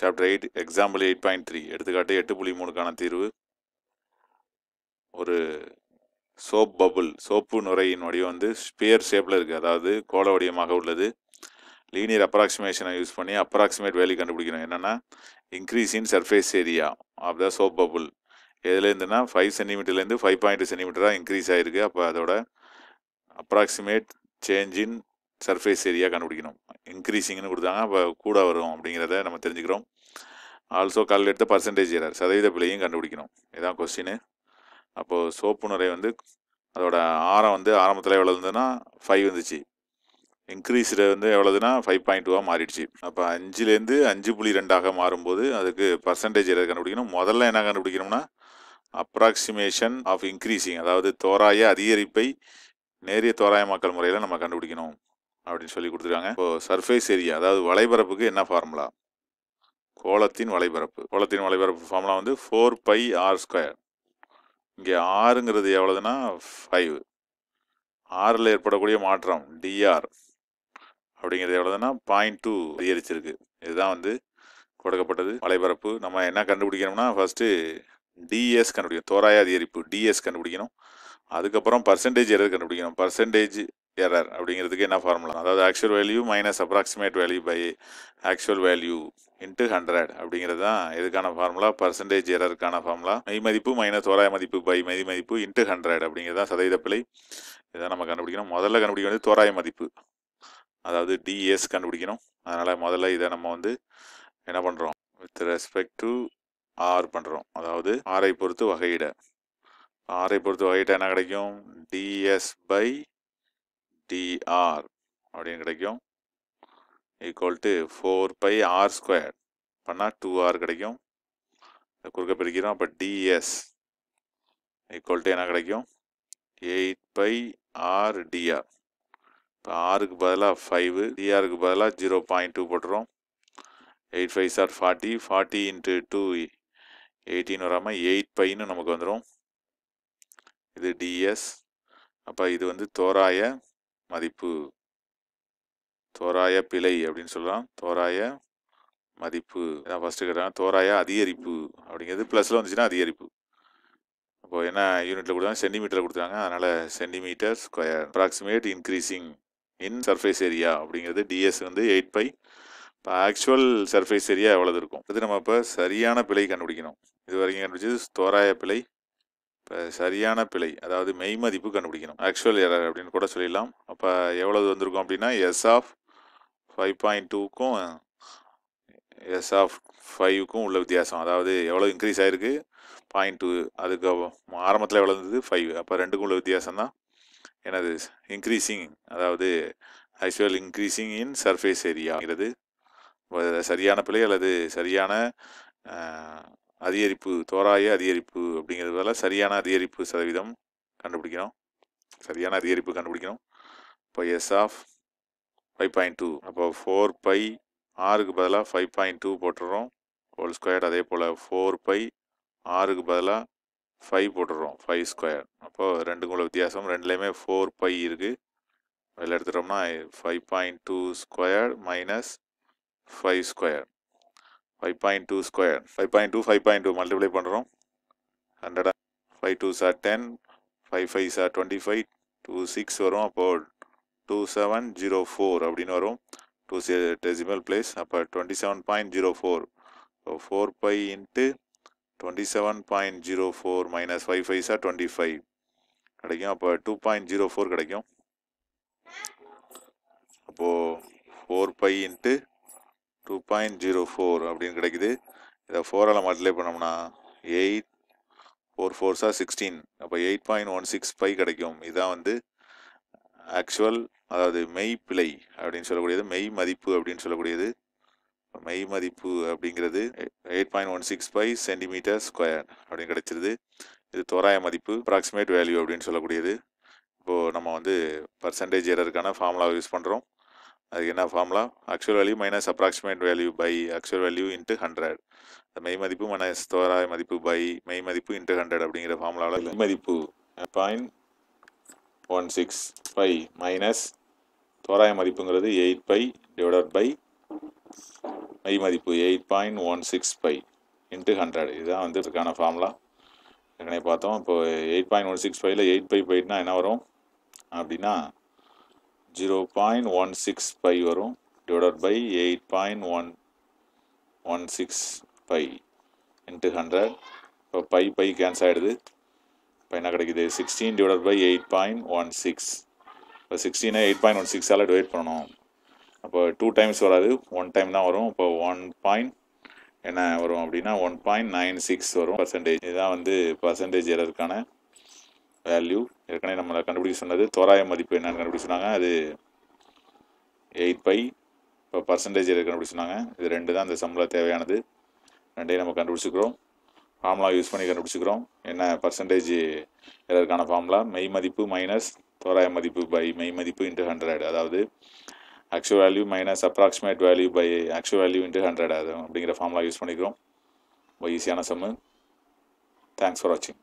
chapter eight example eight point three எடுத்துக்காட்டு எட்டு புள்ளி மூணுக்கான தீர்வு ஒரு சோப் பபுள் சோப்பு நுரையின் வடிவம் வந்து ஸ்பியர் ஷேப்பில் இருக்குது அதாவது கோல வடிவமாக உள்ளது லீனியர் அப்ராக்சிமேஷனை யூஸ் பண்ணி அப்ராக்சிமேட் வேல்யூ கண்டுபிடிக்கணும் என்னென்னா increase in surface area of the soap bubble எதுலேருந்துனா ஃபைவ் சென்டிமீட்டர்லேருந்து ஃபைவ் பாயிண்ட் சென்டிமீட்டராக இன்க்ரீஸ் ஆகிருக்கு அப்போ அதோட approximate change in surface area கண்டுபிடிக்கணும் இன்க்ரீஸிங்னு கொடுத்தாங்க அப்போ கூட வரும் அப்படிங்கிறத நம்ம தெரிஞ்சுக்கிறோம் ஆல்சோ கல் எடுத்த பர்சன்டேஜ் ஏறார் சதவீத பிள்ளையும் கண்டுபிடிக்கணும் இதுதான் கொஸ்டின் அப்போது சோப்பு நுரை வந்து அதோட ஆரம் வந்து ஆரம்பத்தில் எவ்வளோ இருந்ததுன்னா ஃபைவ் வந்துச்சு இன்க்ரீஸில் வந்து எவ்வளோதுன்னா ஃபைவ் பாயிண்ட் டூவாக மாறிடுச்சு அப்போ அஞ்சுலேருந்து அஞ்சு புள்ளி ரெண்டாக மாறும்போது அதுக்கு பர்சன்டேஜ் எதாவது கண்டுபிடிக்கணும் முதல்ல என்ன கண்டுபிடிக்கணும்னா அப்ராக்சிமேஷன் ஆஃப் இன்க்ரீஸிங் அதாவது தோராய அதிகரிப்பை நேரிய தோராயமாக்கல் முறையில் நம்ம கண்டுபிடிக்கணும் அப்படின்னு சொல்லி கொடுத்துருக்காங்க இப்போ சர்ஃபேஸ் ஏரியா அதாவது வலைபரப்புக்கு என்ன ஃபார்முலா கோலத்தின் வலைபரப்பு கோலத்தின் வலைபரப்பு ஃபார்முலா வந்து ஃபோர் பை ஆர் ஸ்கொயர் இங்கே ஆறுங்கிறது எவ்வளோதுன்னா ஃபைவ் ஆறில் ஏற்படக்கூடிய மாற்றம் டிஆர் அப்படிங்கிறது எவ்வளோதுன்னா பாயிண்ட் டூ அதிகரிச்சிருக்கு இதுதான் வந்து கொடுக்கப்பட்டது வலைபரப்பு நம்ம என்ன கண்டுபிடிக்கணும்னா ஃபஸ்ட்டு டிஎஸ் கண்டுபிடிக்கணும் தோராய அதிகரிப்பு டிஎஸ் கண்டுபிடிக்கணும் அதுக்கப்புறம் பர்சன்டேஜ் எதாவது கண்டுபிடிக்கணும் பர்சன்டேஜ் எரர் அப்படிங்கிறதுக்கு என்ன ஃபார்முலா அதாவது actual value minus approximate value by actual value into hundred அப்படிங்கிறது தான் இதுக்கான ஃபார்முலா பர்சன்டேஜ் எரருக்கான ஃபார்முலா மெய் மதிப்பு மைனஸ் தோராய மதிப்பு பை மெய் மதிப்பு இன்ட்டு ஹண்ட்ரட் அப்படிங்கிறது தான் சதவீத பிழை இதை நம்ம கண்டுபிடிக்கணும் முதல்ல கண்டுபிடிக்க வந்து தோராய மதிப்பு அதாவது டிஎஸ் கண்டுபிடிக்கணும் அதனால் முதல்ல இதை நம்ம வந்து என்ன பண்ணுறோம் வித் ரெஸ்பெக்ட் டு ஆர் பண்ணுறோம் அதாவது ஆரை பொறுத்து வகையிட ஆரை பொறுத்து வகையிட்ட என்ன கிடைக்கும் டிஎஸ் பை டிஆர் அப்படின்னு கிடைக்கும் equal to four pi R square பண்ணால் டூ ஆர் கிடைக்கும் இந்த குறுக்க பிரிக்கிறோம் அப்போ டிஎஸ் ஈக்குவல் டு என்ன கிடைக்கும் எயிட் பை ஆர் டிஆர் இப்போ ஆருக்கு பதிலாக ஃபைவு டிஆருக்கு பதிலாக ஜீரோ பாயிண்ட் டூ போட்டுரும் eight five sir forty forty into two எயிட்டின்னு வராமல் எயிட் பைன்னு நமக்கு வந்துடும் இது டிஎஸ் அப்போ இது வந்து தோராய மதிப்பு தோராய பிழை அப்படின்னு சொல்லலாம் தோராய மதிப்பு நான் ஃபஸ்ட்டு கேட்டேன் தோராய அதிகரிப்பு அப்படிங்கிறது ப்ளஸில் வந்துச்சுன்னா அதிகரிப்பு இப்போ என்ன யூனிட்டில் கொடுத்தாங்க சென்டிமீட்டரில் கொடுத்தாங்க அதனால் centimetre square approximate increasing in surface area அப்படிங்கிறது டிஎஸ் வந்து எயிட் பை இப்போ ஆக்சுவல் சர்ஃபேஸ் ஏரியா எவ்வளோ இருக்கும் இது நம்ம இப்போ சரியான பிழை கண்டுபிடிக்கணும் இது வரைக்கும் கண்டுபிடிச்சது தோராய பிழை இப்போ சரியான பிழை அதாவது மெய் மதிப்பு கண்டுபிடிக்கணும் ஆக்சுவல் எரர் அப்படின்னு கூட சொல்லிடலாம் அப்போ எவ்வளவு வந்திருக்கும் அப்படின்னா எஸ் ஆஃப் ஃபைவ் பாயிண்ட் டூக்கும் எஸ் ஆஃப் ஃபைவுக்கும் உள்ள வித்தியாசம் அதாவது எவ்வளோ இன்க்ரீஸ் ஆகிருக்கு பாயிண்ட் டூ அதுக்கு ஆரம்பத்தில் எவ்வளோ இருந்தது ஃபைவ் அப்போ ரெண்டுக்கும் உள்ள வித்தியாசம் தான் எனது இன்க்ரீஸிங் அதாவது ஆக்சுவல் இன்க்ரீஸிங் இன் சர்ஃபேஸ் ஏரியாங்கிறது சரியான பிழை அல்லது சரியான அதிகரிப்பு தோராய அதிகரிப்பு அப்படிங்கிறதுல சரியான அதிகரிப்பு சதவீதம் கண்டுபிடிக்கணும் சரியான அதிகரிப்பு கண்டுபிடிக்கணும் இப்போ S of five point two அப்போ ஃபோர் பை ஆறுக்கு பதிலாக ஃபைவ் பாயிண்ட் டூ போட்டுடுறோம் ஹோல் ஸ்கொயர் அதே போல் ஃபோர் பை ஆறுக்கு பதிலாக ஃபைவ் போட்டுடுறோம் ஃபைவ் ஸ்கொயர் அப்போது ரெண்டுக்குள்ள வித்தியாசம் ரெண்டுலேயுமே ஃபோர் பை இருக்குது அதில் எடுத்துட்டோம்னா five point two square minus five square five point two square five point two five point two multiply பண்ணுறோம் hundred five two sir ten five five sir twenty five two six வரும் அப்போது two seven zero four அப்படின்னு வரும் two decimal place அப்போ twenty seven point zero four so four pi into twenty seven point zero four minus five ஃபைவ்ஸாக twenty five கிடைக்கும் அப்போ two point zero four கிடைக்கும் அப்போது four pi into two point zero four அப்படின்னு கிடைக்குது இதை ஃபோரால் மல்டிப்ளை பண்ணோம்னா எயிட் ஃபோர் ஃபோர்ஸாக சிக்ஸ்டீன் அப்போ eight point one six five கிடைக்கும் இதான் வந்து ஆக்சுவல் அதாவது மெய் பிழை அப்படின்னு சொல்லக்கூடியது மெய் மதிப்பு அப்படின்னு சொல்லக்கூடியது மெய் மதிப்பு அப்படிங்கிறது eight point one six five centimetre square அப்படின்னு கிடைச்சிருது இது தோராய மதிப்பு அப்ராக்சிமேட் வேல்யூ அப்படின்னு சொல்லக்கூடியது இப்போது நம்ம வந்து பர்சன்டேஜ் ஏறதுக்கான ஃபார்முலாவை யூஸ் பண்ணுறோம் அதுக்கு என்ன formula actual value minus approximate value by actual value into hundred மெய் மதிப்பு மைனஸ் தோராய மதிப்பு பை மெய் மதிப்பு இன்ட்டு ஹண்ட்ரட் அப்படிங்கிற ஃபார்முலாவில் மெய் மதிப்பு point one six five minus தோராய மதிப்புங்கிறது எயிட் பை டிவைடட் பை மெய் மதிப்பு eight point one six five into hundred இதுதான் வந்து இதுக்கான ஃபார்முலா ஏற்கனவே பார்த்தோம் இப்போ எயிட் பாயிண்ட் ஒன் சிக்ஸ் ஃபைவ்ல எயிட் பை போயிட்டுனா என்ன வரும் அப்படின்னா ஜீரோ ஒன் சிக்ஸ் வரும் divided by eight point one one six pi into hundred இப்போ பை பை கேன்சல் ஆகிடுது இப்போ என்ன கிடைக்குது sixteen divided by eight point one six இப்போ சிக்ஸ்டீனை எயிட் பாயிண்ட் ஒன் சிக்ஸால் டிவைட் பண்ணணும் அப்போ டூ டைம்ஸ் வராது ஒன் டைம் தான் வரும் இப்போ ஒன் பாயிண்ட் என்ன வரும் அப்படின்னா ஒன் சிக்ஸ் வரும் பர்சன்டேஜ் இதான் வந்து பர்சன்டேஜ் எரருக்கான வேல்யூ ஏற்கனவே நம்மளை கண்டுபிடிக்க சொன்னது தோராய மதிப்பு என்னென்னு கண்டுபிடிக்க சொன்னாங்க அது எயிட் பை இப்போ பர்சன்டேஜ் எது கண்டுபிடிக்க சொன்னாங்க இது ரெண்டு தான் இந்த சம்பளம் தேவையானது ரெண்டையும் நம்ம கண்டுபிடிச்சிக்கிறோம் ஃபார்முலா யூஸ் பண்ணி கண்டுபிடிச்சிக்கிறோம் என்ன பர்சன்டேஜ் எதற்கான ஃபார்முலா மெய் மதிப்பு மைனஸ் தோராய மதிப்பு பை மெய் மதிப்பு இன்ட்டு ஹண்ட்ரட் அதாவது actual value minus approximate value by actual value into hundred அது அப்படிங்கிற ஃபார்முலா யூஸ் பண்ணிக்கிறோம் ரொம்ப ஈஸியான சம்மு தேங்க்ஸ் ஃபார் வாட்சிங்